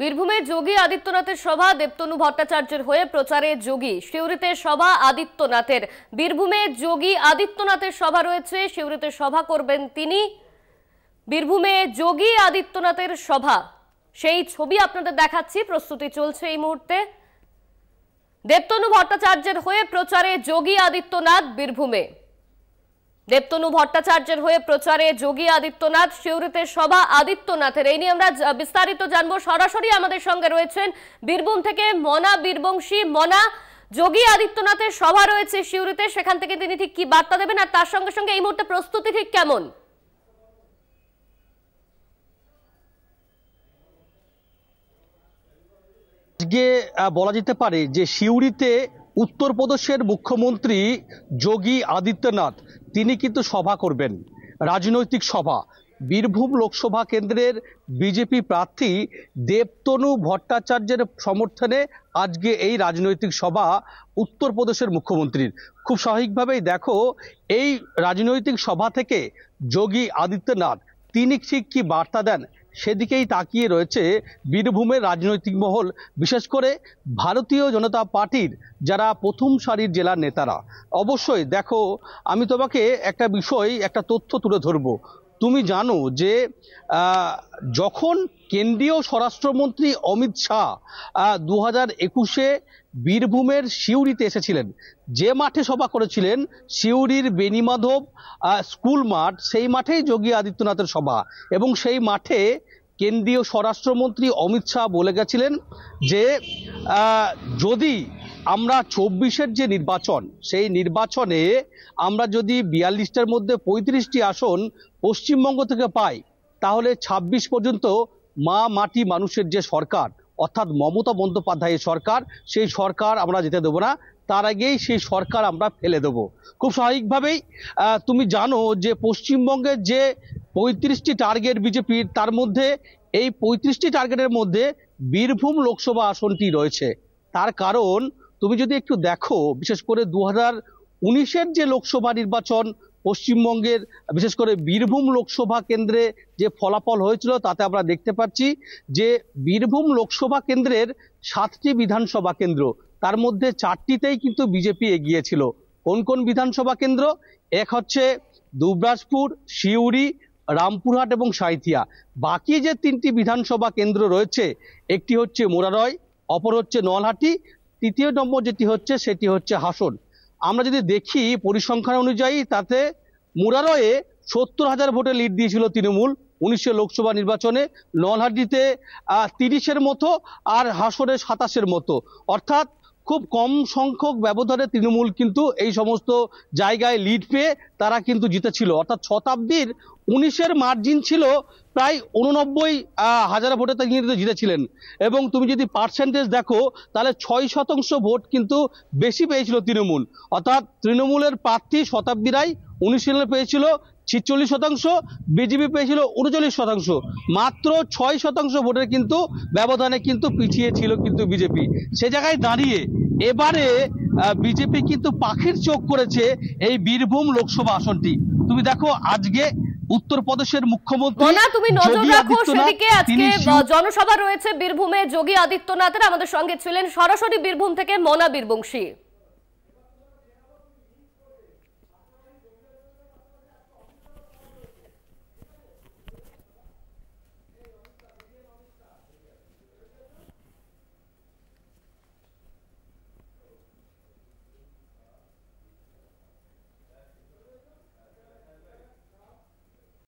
বীরভূমে যোগী আদিত্যনাথের সভা দেবতনু ভট্টাচার্যের হয়ে প্রচারে যোগী শিউরিতে সভা আদিত্যনাথের বীরভূমে যোগী আদিত্যনাথের সভা রয়েছে শিউরিতে সভা করবেন তিনি বীরভূমে যোগী আদিত্যনাথের সভা সেই ছবি আপনাদের দেখাচ্ছি প্রস্তুতি চলছে এই মুহূর্তে দেবতনু ভট্টাচার্যের হয়ে প্রচারে যোগী আদিত্যনাথ বীরভূমে দেবতনু ভট্টাচার্যের হয়ে প্রচারে যোগী আদিত্যনাথ সিউরিতে সভা আদিত্যনাথের এই নিয়ে আমরা বিস্তারিত জানবো সরাসরি আমাদের সঙ্গে রয়েছেন বীরভূম থেকে মনা বীরবংশী মনা যোগী আদিত্যনাথের সভা রয়েছে শিউরিতে সেখান থেকে তিনি ঠিক কি বার্তা দেবেন আর তার সঙ্গে সঙ্গে এই মুহূর্তে প্রস্তুতি ঠিক কেমন আজকে বলা যেতে পারে যে সিউড়িতে উত্তরপ্রদেশের মুখ্যমন্ত্রী যোগী আদিত্যনাথ তিনি কিন্তু সভা করবেন রাজনৈতিক সভা বীরভূম লোকসভা কেন্দ্রের বিজেপি প্রার্থী দেবতনু ভট্টাচার্যের সমর্থনে আজকে এই রাজনৈতিক সভা উত্তরপ্রদেশের মুখ্যমন্ত্রীর খুব স্বাভাবিকভাবেই দেখো এই রাজনৈতিক সভা থেকে যোগী আদিত্যনাথ তিনি ঠিক কী বার্তা দেন সেদিকেই তাকিয়ে রয়েছে বীরভূমের রাজনৈতিক মহল বিশেষ করে ভারতীয় জনতা পার্টির যারা প্রথম সারির জেলার নেতারা অবশ্যই দেখো আমি তোমাকে একটা বিষয় একটা তথ্য তুলে ধরবো তুমি জানো যে যখন কেন্দ্রীয় স্বরাষ্ট্রমন্ত্রী অমিত শাহ দু হাজার একুশে বীরভূমের সিউড়িতে এসেছিলেন যে মাঠে সভা করেছিলেন সিউড়ির বেনিমাধব স্কুল মাঠ সেই মাঠেই যোগী আদিত্যনাথের সভা এবং সেই মাঠে কেন্দ্রীয় স্বরাষ্ট্রমন্ত্রী অমিত শাহ বলে গেছিলেন যে যদি আমরা চব্বিশের যে নির্বাচন সেই নির্বাচনে আমরা যদি বিয়াল্লিশটার মধ্যে পঁয়ত্রিশটি আসন পশ্চিমবঙ্গ থেকে পাই তাহলে ২৬ পর্যন্ত মা মাটি মানুষের যে সরকার অর্থাৎ মমতা বন্দ্যোপাধ্যায়ের সরকার সেই সরকার আমরা যেতে দেবো না তার আগেই সেই সরকার আমরা ফেলে দেব খুব স্বাভাবিকভাবেই তুমি জানো যে পশ্চিমবঙ্গের যে পঁয়ত্রিশটি টার্গেট বিজেপির তার মধ্যে এই পঁয়ত্রিশটি টার্গেটের মধ্যে বীরভূম লোকসভা আসনটি রয়েছে তার কারণ তুমি যদি একটু দেখো বিশেষ করে দু হাজার উনিশের যে লোকসভা নির্বাচন পশ্চিমবঙ্গের বিশেষ করে বীরভূম লোকসভা কেন্দ্রে যে ফলাফল হয়েছিল তাতে আমরা দেখতে পাচ্ছি যে বীরভূম লোকসভা কেন্দ্রের সাতটি বিধানসভা কেন্দ্র তার মধ্যে চারটিতেই কিন্তু বিজেপি এগিয়েছিল কোন কোন বিধানসভা কেন্দ্র এক হচ্ছে দুবরাজপুর শিউরি রামপুরহাট এবং সাঁইথিয়া বাকি যে তিনটি বিধানসভা কেন্দ্র রয়েছে একটি হচ্ছে মোরারয় অপর হচ্ছে নলহাটি তৃতীয় নম্বর যেটি হচ্ছে সেটি হচ্ছে হাসন আমরা যদি দেখি পরিসংখ্যান অনুযায়ী তাতে মুরারয়ে সত্তর হাজার ভোটে লিড দিয়েছিল তৃণমূল উনিশশো লোকসভা নির্বাচনে নলহাটিতে তিরিশের মতো আর হাসনে সাতাশের মতো অর্থাৎ খুব কম সংখ্যক ব্যবধানে তৃণমূল কিন্তু এই সমস্ত জায়গায় লিড পেয়ে তারা কিন্তু জিতেছিল অর্থাৎ শতাব্দীর উনিশের মার্জিন ছিল প্রায় উননব্বই হাজার ভোটে তিনি কিন্তু জিতেছিলেন এবং তুমি যদি পার্সেন্টেজ দেখো তাহলে ছয় শতাংশ ভোট কিন্তু বেশি পেয়েছিল তৃণমূল অর্থাৎ তৃণমূলের প্রার্থী শতাব্দীরাই রায় উনিশ সালে পেয়েছিল ছিচল্লিশ শতাংশ বিজেপি পেয়েছিল উনচল্লিশ শতাংশ মাত্র ছয় শতাংশ ভোটের কিন্তু ব্যবধানে কিন্তু পিছিয়ে ছিল কিন্তু বিজেপি সে জায়গায় দাঁড়িয়ে এবারে বিজেপি কিন্তু পাখির চোখ করেছে এই বীরভূম লোকসভা আসনটি তুমি দেখো আজকে উত্তরপ্রদেশের মুখ্যমন্ত্রী তুমি নজর রাখো সেদিকে আজকে জনসভা রয়েছে বীরভূমে যোগী আদিত্যনাথের আমাদের সঙ্গে ছিলেন সরাসরি বীরভূম থেকে মনা বীরবংশী